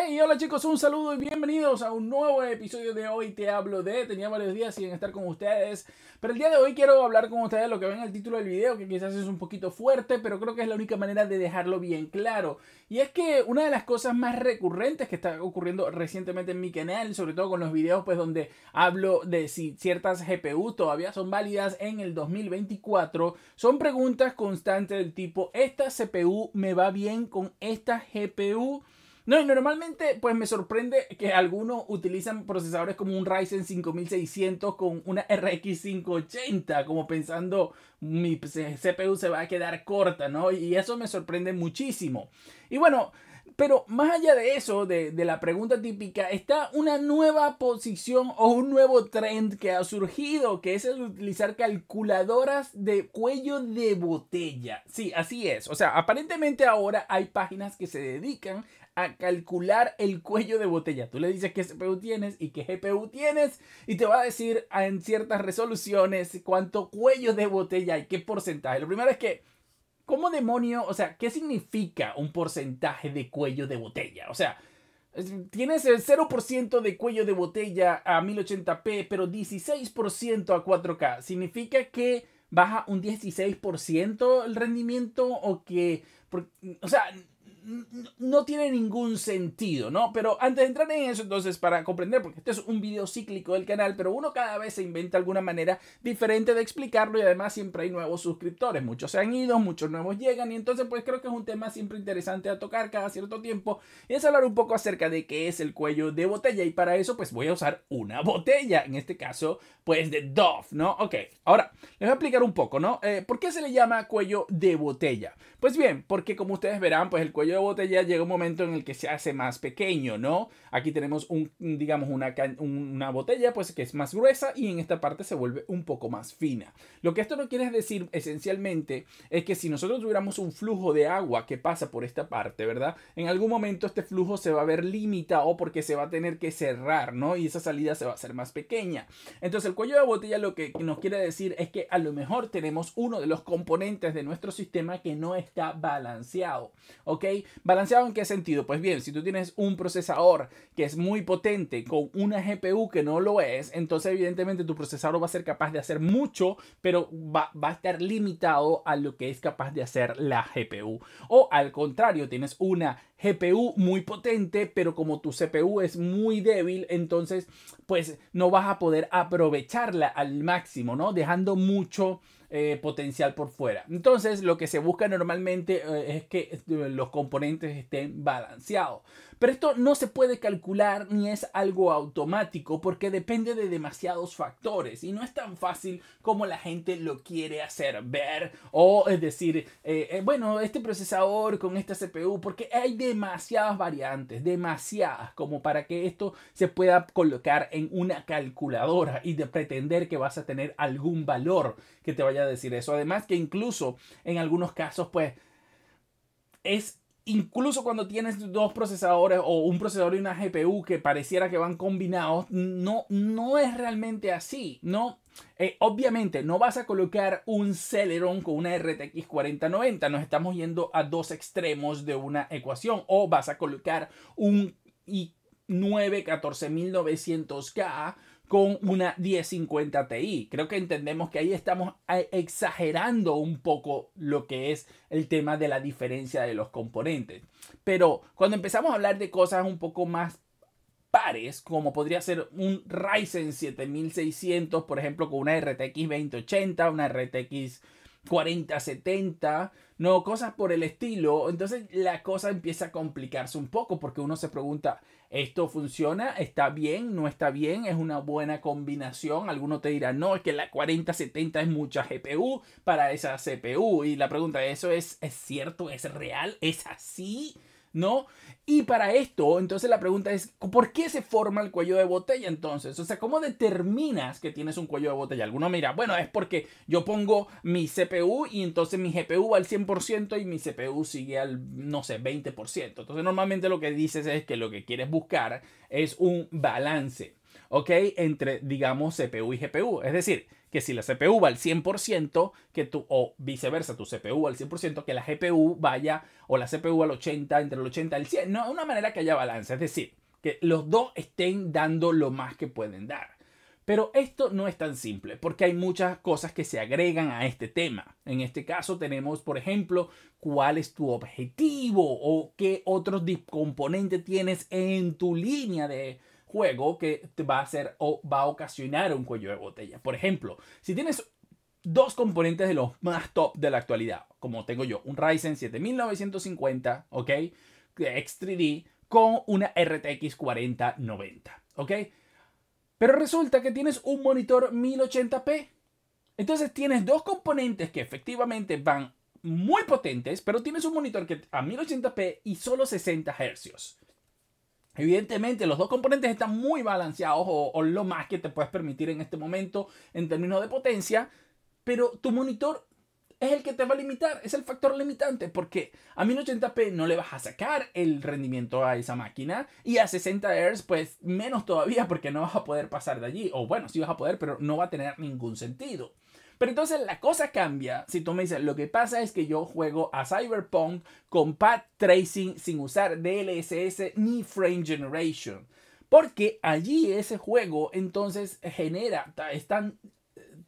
Hey, hola chicos, un saludo y bienvenidos a un nuevo episodio de Hoy Te Hablo de. Tenía varios días sin estar con ustedes, pero el día de hoy quiero hablar con ustedes lo que ven en el título del video, que quizás es un poquito fuerte, pero creo que es la única manera de dejarlo bien claro. Y es que una de las cosas más recurrentes que está ocurriendo recientemente en mi canal, sobre todo con los videos pues donde hablo de si ciertas GPU todavía son válidas en el 2024, son preguntas constantes del tipo, ¿esta CPU me va bien con esta GPU? No, y normalmente pues me sorprende que algunos utilizan procesadores como un Ryzen 5600 con una RX 580, como pensando mi CPU se va a quedar corta, ¿no? Y eso me sorprende muchísimo. Y bueno, pero más allá de eso, de, la pregunta típica, está una nueva posición o un nuevo trend que ha surgido, que es el utilizar calculadoras de cuello de botella. Sí, así es. O sea, aparentemente ahora hay páginas que se dedican a calcular el cuello de botella. Tú le dices qué CPU tienes y qué GPU tienes y te va a decir en ciertas resoluciones cuánto cuello de botella hay, qué porcentaje. Lo primero es que, ¿cómo demonio? O sea, ¿qué significa un porcentaje de cuello de botella? O sea, Tienes el 0% de cuello de botella a 1080p, pero 16% a 4K. ¿Significa que baja un 16% el rendimiento o que... o sea, no tiene ningún sentido, ¿no? Pero antes de entrar en eso, entonces, para comprender, porque este es un video cíclico del canal, pero uno cada vez se inventa alguna manera diferente de explicarlo y además siempre hay nuevos suscriptores, muchos se han ido, muchos nuevos llegan y entonces pues creo que es un tema siempre interesante a tocar cada cierto tiempo y es hablar un poco acerca de qué es el cuello de botella y para eso pues voy a usar una botella, en este caso pues de Dove, ¿no? Ok, ahora les voy a explicar un poco, ¿no? Eh, ¿Por qué se le llama cuello de botella? Pues bien, porque como ustedes verán pues el cuello botella llega un momento en el que se hace más pequeño, ¿no? Aquí tenemos un, digamos, una, una botella pues que es más gruesa y en esta parte se vuelve un poco más fina. Lo que esto no quiere decir esencialmente es que si nosotros tuviéramos un flujo de agua que pasa por esta parte, ¿verdad? En algún momento este flujo se va a ver limitado porque se va a tener que cerrar, ¿no? Y esa salida se va a hacer más pequeña. Entonces el cuello de botella lo que nos quiere decir es que a lo mejor tenemos uno de los componentes de nuestro sistema que no está balanceado, ¿ok? ¿Balanceado en qué sentido? Pues bien, si tú tienes un procesador que es muy potente con una GPU que no lo es, entonces evidentemente tu procesador va a ser capaz de hacer mucho, pero va, a estar limitado a lo que es capaz de hacer la GPU. O al contrario, tienes una GPU muy potente, pero como tu CPU es muy débil, entonces pues no vas a poder aprovecharla al máximo, ¿no? Dejando mucho eh, potencial por fuera. Entonces lo que se busca normalmente eh, es que eh, los componentes estén balanceados. Pero esto no se puede calcular ni es algo automático porque depende de demasiados factores y no es tan fácil como la gente lo quiere hacer ver o es decir, bueno, este procesador con esta CPU porque hay demasiadas variantes, demasiadas como para que esto se pueda colocar en una calculadora y de pretender que vas a tener algún valor que te vaya decir eso. Además que incluso en algunos casos, pues, es incluso cuando tienes dos procesadores o un procesador y una GPU que pareciera que van combinados, no, no es realmente así. No, eh, obviamente no vas a colocar un Celeron con una RTX 4090. Nos estamos yendo a dos extremos de una ecuación. O vas a colocar un i9 14900K con una 1050 Ti. Creo que entendemos que ahí estamos eh, exagerando un poco lo que es el tema de la diferencia de los componentes. Pero cuando empezamos a hablar de cosas un poco más pares, como podría ser un Ryzen 7600, por ejemplo, con una RTX 2080, una RTX 40-70, no, cosas por el estilo. Entonces la cosa empieza a complicarse un poco porque uno se pregunta, ¿esto funciona? ¿Está bien? ¿No está bien? ¿Es una buena combinación? Alguno te dirá, no, es que la 4070 es mucha GPU para esa CPU. Y la pregunta, ¿eso es, es cierto? ¿Es real? ¿Es así? ¿no? Y para esto, entonces la pregunta es, ¿por qué se forma el cuello de botella entonces? O sea, ¿cómo determinas que tienes un cuello de botella? Alguno mira, bueno, es porque yo pongo mi CPU y entonces mi GPU va al 100% y mi CPU sigue al, no sé, 20%. Entonces normalmente lo que dices es que lo que quieres buscar es un balance, ¿ok? Entre, digamos, CPU y GPU. Es decir, que si la CPU va al 100%, que tu, o viceversa, tu CPU al 100%, que la GPU vaya, o la CPU al 80, entre el 80 y el 100, no, una manera que haya balance, es decir, que los dos estén dando lo más que pueden dar. Pero esto no es tan simple, porque hay muchas cosas que se agregan a este tema. En este caso tenemos, por ejemplo, cuál es tu objetivo o qué otros componente tienes en tu línea de, juego que te va a hacer o va a ocasionar un cuello de botella. Por ejemplo, si tienes dos componentes de los más top de la actualidad, como tengo yo, un Ryzen 7950, ¿ok? X3D con una RTX 4090, ¿ok? Pero resulta que tienes un monitor 1080p. Entonces tienes dos componentes que efectivamente van muy potentes, pero tienes un monitor que a 1080p y solo 60 Hz. Evidentemente, los dos componentes están muy balanceados o, lo más que te puedes permitir en este momento en términos de potencia, pero tu monitor es el que te va a limitar, es el factor limitante, porque a 1080p no le vas a sacar el rendimiento a esa máquina y a 60 Hz pues menos todavía porque no vas a poder pasar de allí, o bueno, sí vas a poder, pero no va a tener ningún sentido. Pero entonces la cosa cambia si tú me dices, lo que pasa es que yo juego a Cyberpunk con path tracing sin usar DLSS ni frame generation. Porque allí ese juego entonces genera, eh,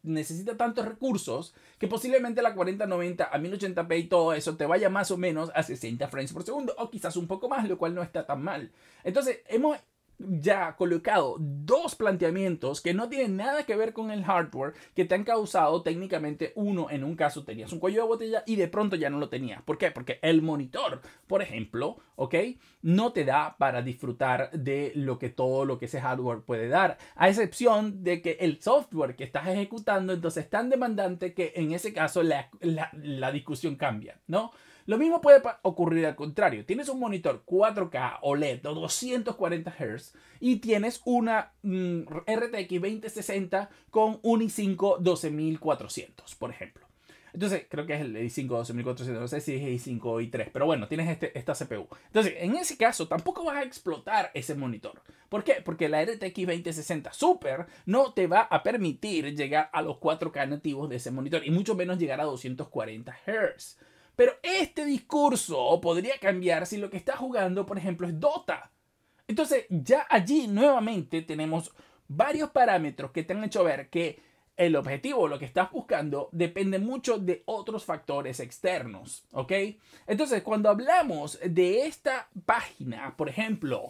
necesita tantos recursos que posiblemente la 4090 a 1080p y todo eso te vaya más o menos a 60 frames por segundo o quizás un poco más, lo cual no está tan mal. Entonces hemos ya colocado dos planteamientos que no tienen nada que ver con el hardware que te han causado técnicamente uno en un caso tenías un cuello de botella y de pronto ya no lo tenías. ¿Por qué? Porque el monitor, por ejemplo, ¿ok? No te da para disfrutar de lo que todo lo que ese hardware puede dar, a excepción de que el software que estás ejecutando entonces es tan demandante que en ese caso la, la discusión cambia, ¿no? Lo mismo puede ocurrir al contrario. Tienes un monitor 4K OLED de 240 Hz y tienes una mm, RTX 2060 con un i5 12400, por ejemplo. Entonces, creo que es el i5 12400, no sé si es i5 o i3, pero bueno, tienes este, esta CPU. Entonces, en ese caso, tampoco vas a explotar ese monitor. ¿Por qué? Porque la RTX 2060 Super no te va a permitir llegar a los 4K nativos de ese monitor y mucho menos llegar a 240 Hz. Pero este discurso podría cambiar si lo que está jugando, por ejemplo, es Dota. Entonces, ya allí nuevamente tenemos varios parámetros que te han hecho ver que el objetivo, lo que estás buscando, depende mucho de otros factores externos, ¿ok? Entonces, cuando hablamos de esta página, por ejemplo,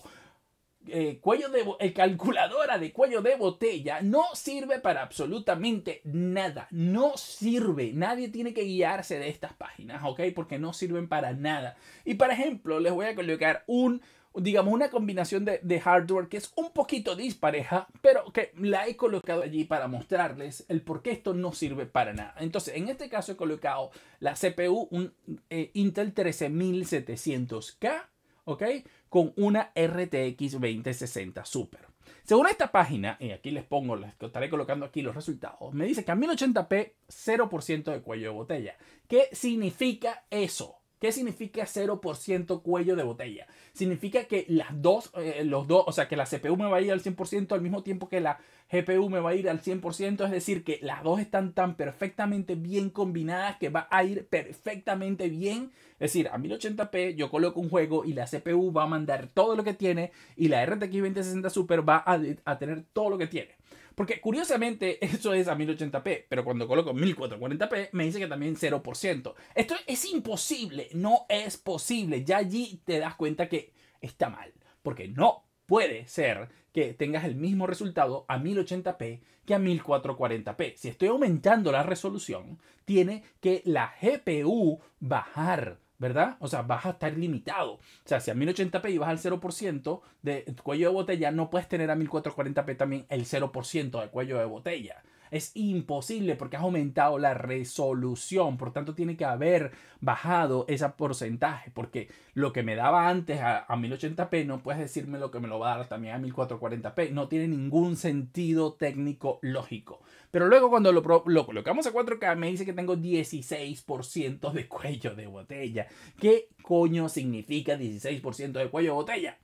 eh, cuello de el calculadora de cuello de botella no sirve para absolutamente nada. No sirve. Nadie tiene que guiarse de estas páginas, ¿ok? Porque no sirven para nada. Y por ejemplo, les voy a colocar un digamos, una combinación de, hardware que es un poquito dispareja, pero que la he colocado allí para mostrarles el por qué esto no sirve para nada. Entonces, en este caso he colocado la CPU, un eh, Intel 13700K, ¿ok? Con una RTX 2060 Super. Según esta página, y aquí les pongo, les estaré colocando aquí los resultados, me dice que a 1080p 0% de cuello de botella. ¿Qué significa eso? ¿Qué significa 0% cuello de botella? Significa que las dos, eh, los dos, o sea, que la CPU me va a ir al 100% al mismo tiempo que la GPU me va a ir al 100%, es decir, que las dos están tan perfectamente bien combinadas que va a ir perfectamente bien. Es decir, a 1080p yo coloco un juego y la CPU va a mandar todo lo que tiene y la RTX 2060 Super va a tener todo lo que tiene. Porque curiosamente eso es a 1080p, pero cuando coloco 1440p me dice que también 0%. Esto es imposible, no es posible. Ya allí te das cuenta que está mal, porque no puede ser que tengas el mismo resultado a 1080p que a 1440p. Si estoy aumentando la resolución, tiene que la GPU bajar ¿verdad? O sea, vas a estar limitado. O sea, si a 1080p y vas al 0% de cuello de botella, no puedes tener a 1440p también el 0% de cuello de botella es imposible porque has aumentado la resolución. Por tanto, tiene que haber bajado ese porcentaje porque lo que me daba antes a, 1080p no puedes decirme lo que me lo va a dar también a 1440p. No tiene ningún sentido técnico lógico. Pero luego cuando lo, lo colocamos a 4K me dice que tengo 16% de cuello de botella. ¿Qué coño significa 16% de cuello de botella?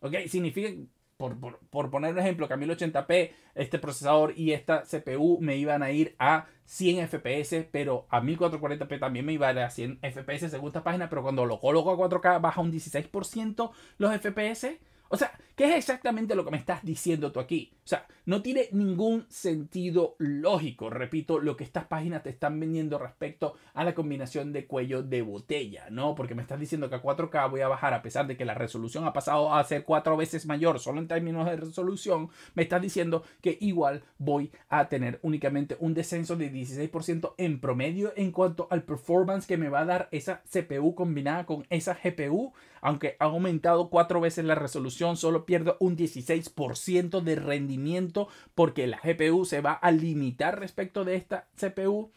¿Ok? Significa por, poner un ejemplo, que a 1080p este procesador y esta CPU me iban a ir a 100 FPS, pero a 1440p también me iba a ir a 100 FPS según esta página, pero cuando lo coloco a 4K baja un 16% los FPS. O sea, ¿qué es exactamente lo que me estás diciendo tú aquí? O sea, no tiene ningún sentido lógico, repito, lo que estas páginas te están vendiendo respecto a la combinación de cuello de botella, ¿no? Porque me estás diciendo que a 4K voy a bajar a pesar de que la resolución ha pasado a ser cuatro veces mayor solo en términos de resolución, me estás diciendo que igual voy a tener únicamente un descenso de 16% en promedio en cuanto al performance que me va a dar esa CPU combinada con esa GPU, aunque ha aumentado cuatro veces la resolución solo pierdo un 16% de rendimiento porque la GPU se va a limitar respecto de esta CPU.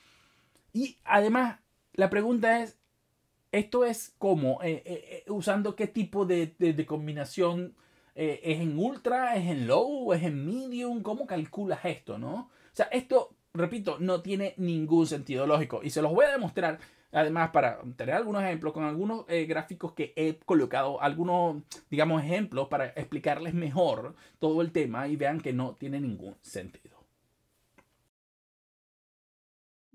Y además, la pregunta es, ¿esto es cómo? Eh, eh, eh, ¿Usando qué tipo de, combinación? ¿Es en ultra? ¿Es en low? ¿Es en medium? ¿Cómo calculas esto? ¿no? O sea, esto, repito, no tiene ningún sentido lógico. Y se los voy a demostrar Además, para tener algunos ejemplos, con algunos eh, gráficos que he colocado, algunos, digamos, ejemplos para explicarles mejor todo el tema y vean que no tiene ningún sentido.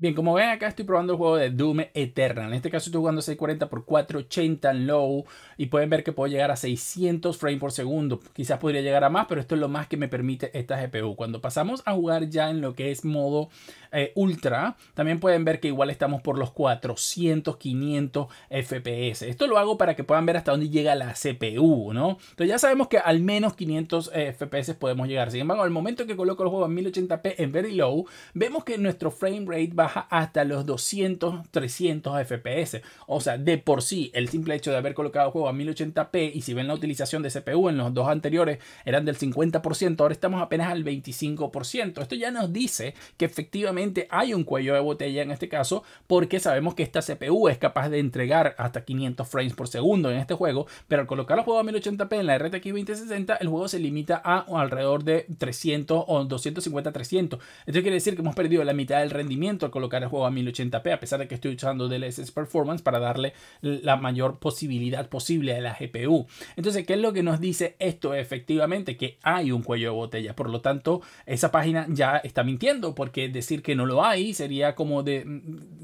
Bien, como ven acá estoy probando el juego de Doom Eternal. En este caso estoy jugando 640 por 480 en low y pueden ver que puedo llegar a 600 frames por segundo. Quizás podría llegar a más, pero esto es lo más que me permite esta GPU. Cuando pasamos a jugar ya en lo que es modo eh, ultra, también pueden ver que igual estamos por los 400, 500 FPS. Esto lo hago para que puedan ver hasta dónde llega la CPU, ¿no? Entonces ya sabemos que al menos 500 eh, FPS podemos llegar. Sin embargo, al momento que coloco el juego en 1080p en very low, vemos que nuestro frame rate baja hasta los 200, 300 FPS. O sea, de por sí, el simple hecho de haber colocado el juego a 1080p y si ven la utilización de CPU en los dos anteriores eran del 50%, ahora estamos apenas al 25%. Esto ya nos dice que efectivamente hay un cuello de botella en este caso porque sabemos que esta CPU es capaz de entregar hasta 500 frames por segundo en este juego, pero al colocar el juego a 1080p en la RTX 2060, el juego se limita a alrededor de 300 o 250, 300. Esto quiere decir que hemos perdido la mitad del rendimiento al colocar el juego a 1080p, a pesar de que estoy usando DLSS Performance para darle la mayor posibilidad posible a la GPU. Entonces, ¿qué es lo que nos dice esto efectivamente? Que hay un cuello de botella. Por lo tanto, esa página ya está mintiendo, porque decir que no lo hay sería como de... Mm,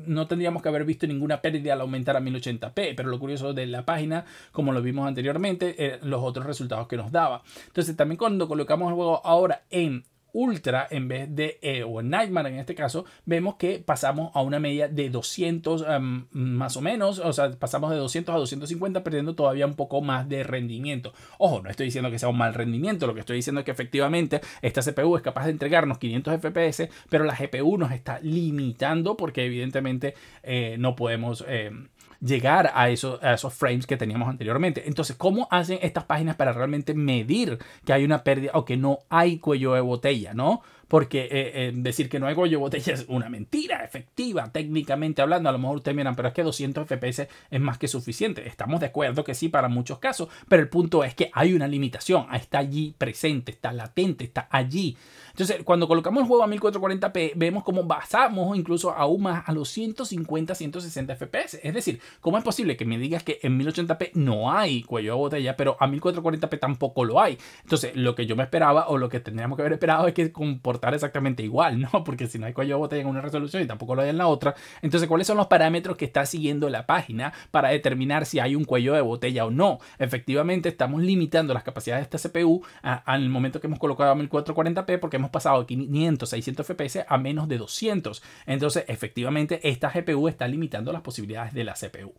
no tendríamos que haber visto ninguna pérdida al aumentar a 1080p, pero lo curioso de la página, como lo vimos anteriormente, eh, los otros resultados que nos daba. Entonces, también cuando colocamos el juego ahora en Ultra en vez de, eh, o Nightmare en este caso, vemos que pasamos a una media de 200 em, más o menos, o sea, pasamos de 200 a 250 perdiendo todavía un poco más de rendimiento. Ojo, no estoy diciendo que sea un mal rendimiento, lo que estoy diciendo es que efectivamente esta CPU es capaz de entregarnos 500 FPS, pero la GPU nos está limitando porque evidentemente eh, no podemos... Em, llegar a, esos frames que teníamos anteriormente. Entonces, ¿cómo hacen estas páginas para realmente medir que hay una pérdida o que no hay cuello de botella, no? Porque eh, eh, decir que no hay cuello de botella es una mentira efectiva, técnicamente hablando. A lo mejor ustedes miran, pero es que 200 FPS es más que suficiente. Estamos de acuerdo que sí para muchos casos, pero el punto es que hay una limitación. Está allí presente, está latente, está allí. Entonces, cuando colocamos el juego a 1440p, vemos cómo basamos incluso aún más a los 150, 160 FPS. Es decir, ¿cómo es posible que me digas que en 1080p no hay cuello de botella, pero a 1440p tampoco lo hay? Entonces, lo que yo me esperaba o lo que tendríamos que haber esperado es que comportara exactamente igual, ¿no? Porque si no hay cuello de botella en una resolución y tampoco lo hay en la otra, entonces, ¿cuáles son los parámetros que está siguiendo la página para determinar si hay un cuello de botella o no? Efectivamente, estamos limitando las capacidades de esta CPU al momento que hemos colocado a 1440p porque hemos pasado de 500, 600 FPS a menos de 200. Entonces, efectivamente, esta GPU está limitando las posibilidades de la CPU.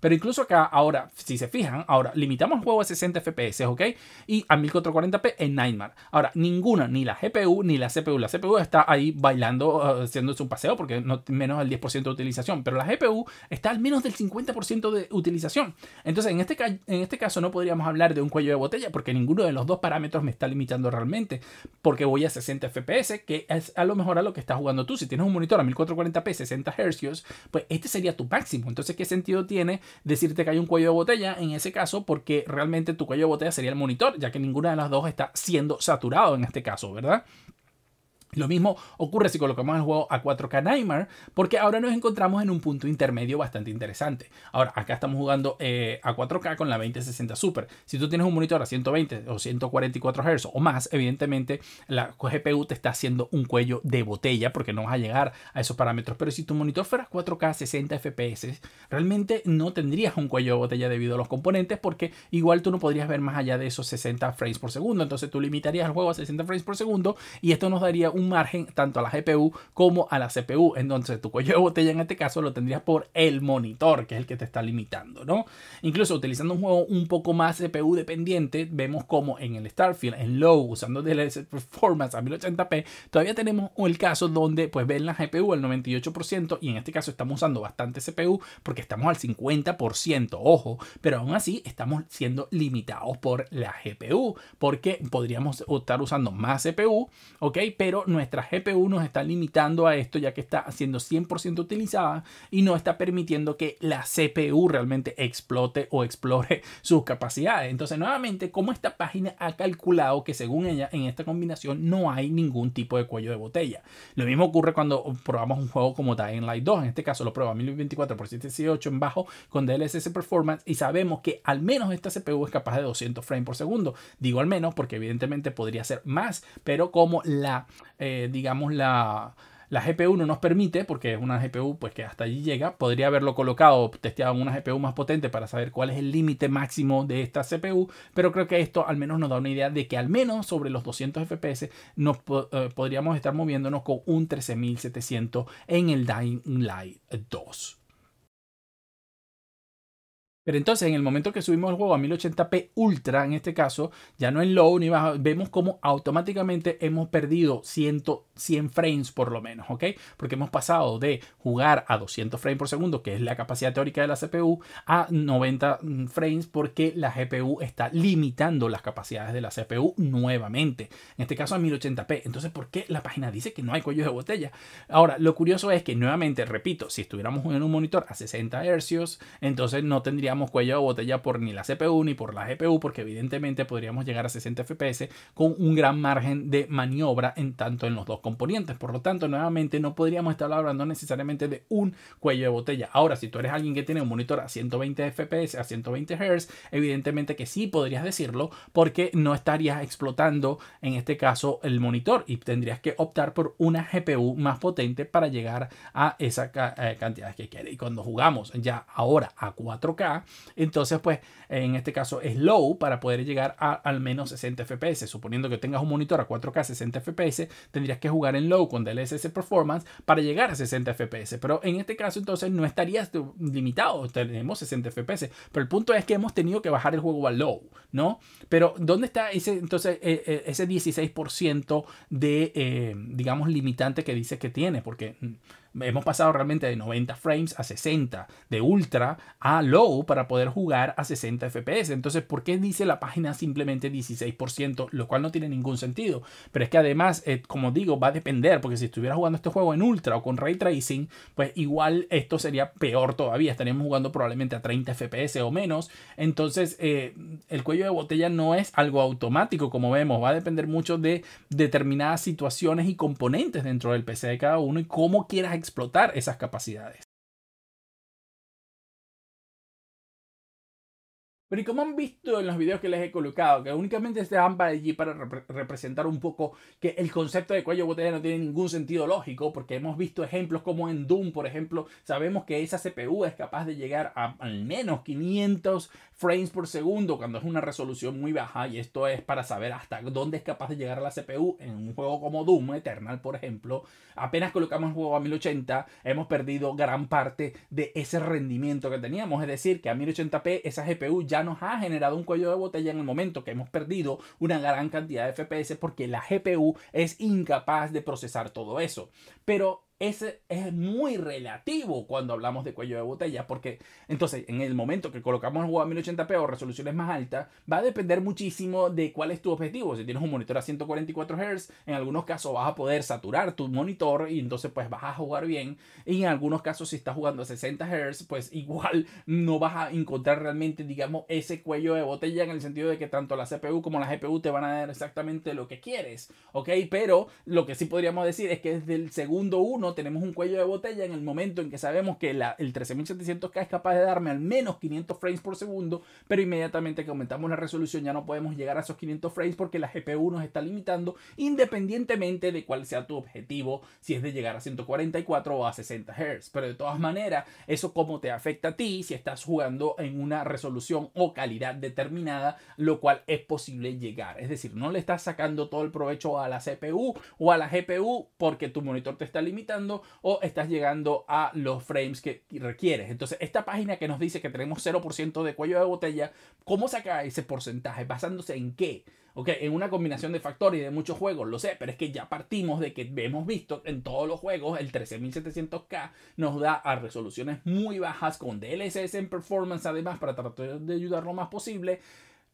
Pero incluso acá, ahora, si se fijan, ahora limitamos el juego a 60 FPS, ¿ok? Y a 1440p en Nightmare. Ahora, ninguna, ni la GPU ni la CPU. La CPU está ahí bailando, eh, haciendo su paseo porque no, menos del 10% de utilización. Pero la GPU está al menos del 50% de utilización. Entonces, en este, en este caso no podríamos hablar de un cuello de botella porque ninguno de los dos parámetros me está limitando realmente. Porque voy a 60 FPS, que es a lo mejor a lo que estás jugando tú. Si tienes un monitor a 1440p, 60 Hz, pues este sería tu máximo. Entonces, ¿qué sentido tiene decirte que hay un cuello de botella en ese caso porque realmente tu cuello de botella sería el monitor, ya que ninguna de las dos está siendo saturado en este caso, ¿verdad? Lo mismo ocurre si colocamos el juego a 4K Nightmare, porque ahora nos encontramos en un punto intermedio bastante interesante. Ahora, acá estamos jugando eh, a 4K con la 2060 Super. Si tú tienes un monitor a 120 o 144 Hz o más, evidentemente la GPU te está haciendo un cuello de botella porque no vas a llegar a esos parámetros. Pero si tu monitor fuera 4K 60 FPS, realmente no tendrías un cuello de botella debido a los componentes porque igual tú no podrías ver más allá de esos 60 frames por segundo. Entonces tú limitarías el juego a 60 frames por segundo y esto nos daría un margen tanto a la GPU como a la CPU. Entonces tu cuello de botella en este caso lo tendrías por el monitor, que es el que te está limitando, ¿no? Incluso utilizando un juego un poco más CPU dependiente, vemos como en el Starfield, en Low, usando DLSS Performance a 1080p, todavía tenemos el caso donde pues ven la GPU al 98% y en este caso estamos usando bastante CPU porque estamos al 50%, ojo, pero aún así estamos siendo limitados por la GPU porque podríamos estar usando más CPU, ¿ok? Pero nuestra GPU nos está limitando a esto ya que está siendo 100% utilizada y no está permitiendo que la CPU realmente explote o explore sus capacidades. Entonces, nuevamente, como esta página ha calculado que según ella en esta combinación no hay ningún tipo de cuello de botella. Lo mismo ocurre cuando probamos un juego como Dying Light 2. En este caso lo prueba 1024 x 768 en bajo con DLSS Performance y sabemos que al menos esta CPU es capaz de 200 frames por segundo. Digo al menos porque evidentemente podría ser más, pero como la eh, digamos, la, la GPU no nos permite, porque es una GPU pues, que hasta allí llega, podría haberlo colocado, o testeado en una GPU más potente para saber cuál es el límite máximo de esta CPU, pero creo que esto al menos nos da una idea de que al menos sobre los 200 FPS nos eh, podríamos estar moviéndonos con un 13700 en el Dying Light 2. Pero entonces, en el momento que subimos el juego a 1080p Ultra, en este caso, ya no en low ni bajo, vemos como automáticamente hemos perdido 100, 100 frames por lo menos, ¿ok? Porque hemos pasado de jugar a 200 frames por segundo, que es la capacidad teórica de la CPU, a 90 mm, frames porque la GPU está limitando las capacidades de la CPU nuevamente. En este caso a 1080p. Entonces, ¿por qué la página dice que no hay cuello de botella? Ahora, lo curioso es que nuevamente, repito, si estuviéramos en un monitor a 60 Hz, entonces no tendría cuello de botella por ni la CPU ni por la GPU, porque evidentemente podríamos llegar a 60 FPS con un gran margen de maniobra en tanto en los dos componentes. Por lo tanto, nuevamente no podríamos estar hablando necesariamente de un cuello de botella. Ahora, si tú eres alguien que tiene un monitor a 120 FPS, a 120 Hz, evidentemente que sí podrías decirlo, porque no estarías explotando en este caso el monitor y tendrías que optar por una GPU más potente para llegar a esa eh, cantidad que quiere. Y cuando jugamos ya ahora a 4K, entonces, pues, en este caso es low para poder llegar a al menos 60 FPS. Suponiendo que tengas un monitor a 4K 60 FPS, tendrías que jugar en low con DLSS Performance para llegar a 60 FPS. Pero en este caso, entonces, no estarías limitado. Tenemos 60 FPS. Pero el punto es que hemos tenido que bajar el juego a low, ¿no? Pero, ¿dónde está ese, entonces, e, e, ese 16% de, eh, digamos, limitante que dice que tiene? Porque mm, Hemos pasado realmente de 90 frames a 60, de ultra a low para poder jugar a 60 FPS. Entonces, ¿por qué dice la página simplemente 16%? Lo cual no tiene ningún sentido. Pero es que además, eh, como digo, va a depender, porque si estuviera jugando este juego en ultra o con ray tracing, pues igual esto sería peor todavía. Estaríamos jugando probablemente a 30 FPS o menos. Entonces, eh, el cuello de botella no es algo automático, como vemos. Va a depender mucho de determinadas situaciones y componentes dentro del PC de cada uno y cómo quieras explotar esas capacidades. Pero y como han visto en los videos que les he colocado, que únicamente este van para allí para representar un poco que el concepto de cuello botella no tiene ningún sentido lógico, porque hemos visto ejemplos como en Doom, por ejemplo, sabemos que esa CPU es capaz de llegar a al menos 500 frames por segundo cuando es una resolución muy baja, y esto es para saber hasta dónde es capaz de llegar a la CPU en un juego como Doom Eternal, por ejemplo. Apenas colocamos el juego a 1080, hemos perdido gran parte de ese rendimiento que teníamos, es decir, que a 1080p esa GPU ya nos ha generado un cuello de botella en el momento que hemos perdido una gran cantidad de FPS porque la GPU es incapaz de procesar todo eso. Pero ese es muy relativo cuando hablamos de cuello de botella, porque entonces en el momento que colocamos el juego a 1080p o resoluciones más altas, va a depender muchísimo de cuál es tu objetivo. Si tienes un monitor a 144 Hz, en algunos casos vas a poder saturar tu monitor y entonces pues vas a jugar bien. Y en algunos casos si estás jugando a 60 Hz, pues igual no vas a encontrar realmente, digamos, ese cuello de botella en el sentido de que tanto la CPU como la GPU te van a dar exactamente lo que quieres, ¿ok? Pero lo que sí podríamos decir es que desde el segundo uno tenemos un cuello de botella en el momento en que sabemos que el 13700K es capaz de darme al menos 500 frames por segundo, pero inmediatamente que aumentamos la resolución ya no podemos llegar a esos 500 frames porque la GPU nos está limitando independientemente de cuál sea tu objetivo, si es de llegar a 144 o a 60 Hz. Pero de todas maneras, eso cómo te afecta a ti si estás jugando en una resolución o calidad determinada, lo cual es posible llegar. Es decir, no le estás sacando todo el provecho a la CPU o a la GPU porque tu monitor te está limitando o estás llegando a los frames que requieres. Entonces, esta página que nos dice que tenemos 0% de cuello de botella, ¿cómo saca ese porcentaje? ¿Basándose en qué? Ok, en una combinación de factores y de muchos juegos, lo sé, pero es que ya partimos de que hemos visto en todos los juegos el 13700K nos da a resoluciones muy bajas con DLSS en performance además para tratar de ayudar lo más posible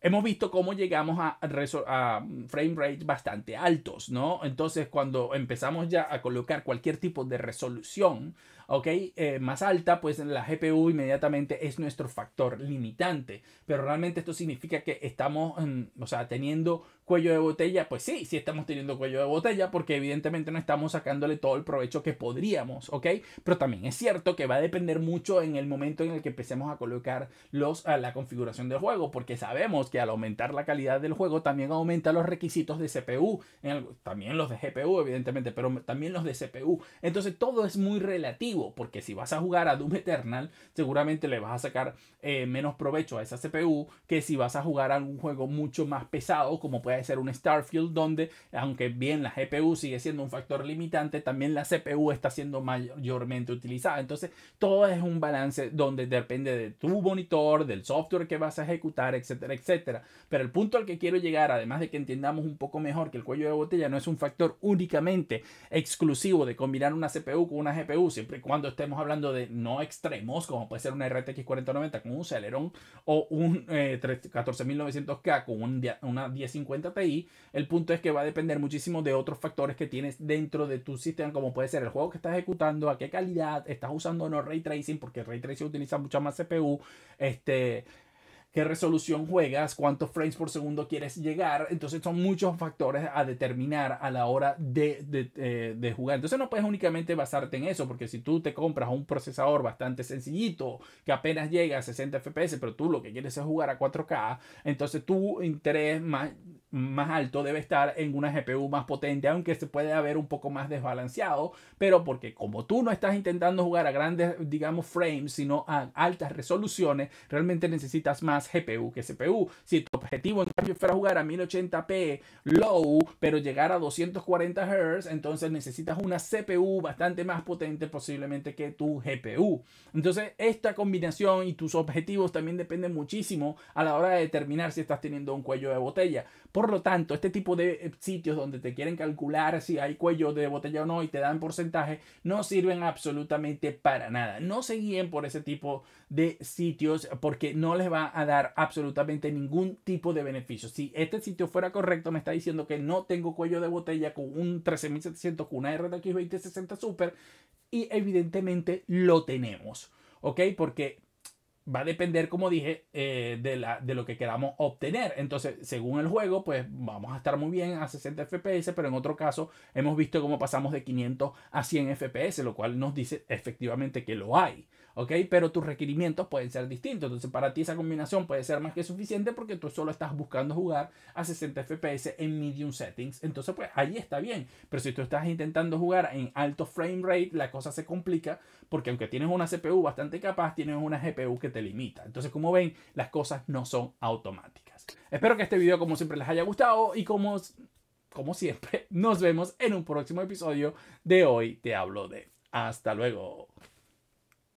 hemos visto cómo llegamos a, a, frame rate bastante altos, ¿no? Entonces, cuando empezamos ya a colocar cualquier tipo de resolución, ¿ok? Eh, más alta, pues la GPU inmediatamente es nuestro factor limitante. Pero realmente esto significa que estamos, mm, o sea, teniendo cuello de botella, pues sí, sí estamos teniendo cuello de botella porque evidentemente no estamos sacándole todo el provecho que podríamos, ¿ok? Pero también es cierto que va a depender mucho en el momento en el que empecemos a colocar los, a la configuración del juego, porque sabemos que al aumentar la calidad del juego también aumenta los requisitos de CPU, también los de GPU evidentemente, pero también los de CPU. Entonces todo es muy relativo, porque si vas a jugar a Doom Eternal, seguramente le vas a sacar eh, menos provecho a esa CPU que si vas a jugar a un juego mucho más pesado como puede de ser un Starfield donde, aunque bien la GPU sigue siendo un factor limitante, también la CPU está siendo mayormente utilizada. Entonces, todo es un balance donde depende de tu monitor, del software que vas a ejecutar, etcétera, etcétera. Pero el punto al que quiero llegar, además de que entendamos un poco mejor que el cuello de botella no es un factor únicamente exclusivo de combinar una CPU con una GPU, siempre y cuando estemos hablando de no extremos, como puede ser una RTX 4090 con un Celeron o un 14900K eh, con una 1050 el punto es que va a depender muchísimo de otros factores que tienes dentro de tu sistema, como puede ser el juego que estás ejecutando, a qué calidad, estás usando o no ray tracing, porque ray tracing utiliza mucha más CPU, este, qué resolución juegas, cuántos frames por segundo quieres llegar. Entonces son muchos factores a determinar a la hora eh, de, jugar. Entonces no puedes únicamente basarte en eso, porque si tú te compras un procesador bastante sencillito, que apenas llega a 60 FPS, pero tú lo que quieres es jugar a 4K, entonces tu interés más más alto debe estar en una GPU más potente, aunque se puede haber un poco más desbalanceado, pero porque como tú no estás intentando jugar a grandes, digamos, frames, sino a altas resoluciones, realmente necesitas más GPU que CPU. Si tu objetivo en cambio fuera jugar a 1080p low, pero llegar a 240 Hz, entonces necesitas una CPU bastante más potente posiblemente que tu GPU. Entonces, esta combinación y tus objetivos también dependen muchísimo a la hora de determinar si estás teniendo un cuello de botella. Por lo tanto, este tipo de eh, sitios donde te quieren calcular si hay cuello de botella o no y te dan porcentaje, no sirven absolutamente para nada. No se guíen por ese tipo de sitios porque no les va a dar absolutamente ningún tipo de beneficio. Si este sitio fuera correcto, me está diciendo que no tengo cuello de botella con un 13700, con una RTX 2060 Super y evidentemente lo tenemos. ¿Ok? Porque va a depender, como dije, eh, de, la, de, lo que queramos obtener. Entonces, según el juego, pues vamos a estar muy bien a 60 FPS, pero en otro caso hemos visto cómo pasamos de 500 a 100 FPS, lo cual nos dice efectivamente que lo hay. ¿Ok? Pero tus requerimientos pueden ser distintos. Entonces, para ti esa combinación puede ser más que suficiente porque tú solo estás buscando jugar a 60 FPS en medium settings. Entonces, pues ahí está bien. Pero si tú estás intentando jugar en alto frame rate, la cosa se complica porque aunque tienes una CPU bastante capaz, tienes una GPU que te limita. Entonces, como ven, las cosas no son automáticas. Espero que este video, como siempre, les haya gustado y como, como siempre, nos vemos en un próximo episodio de Hoy Te Hablo de. Hasta luego.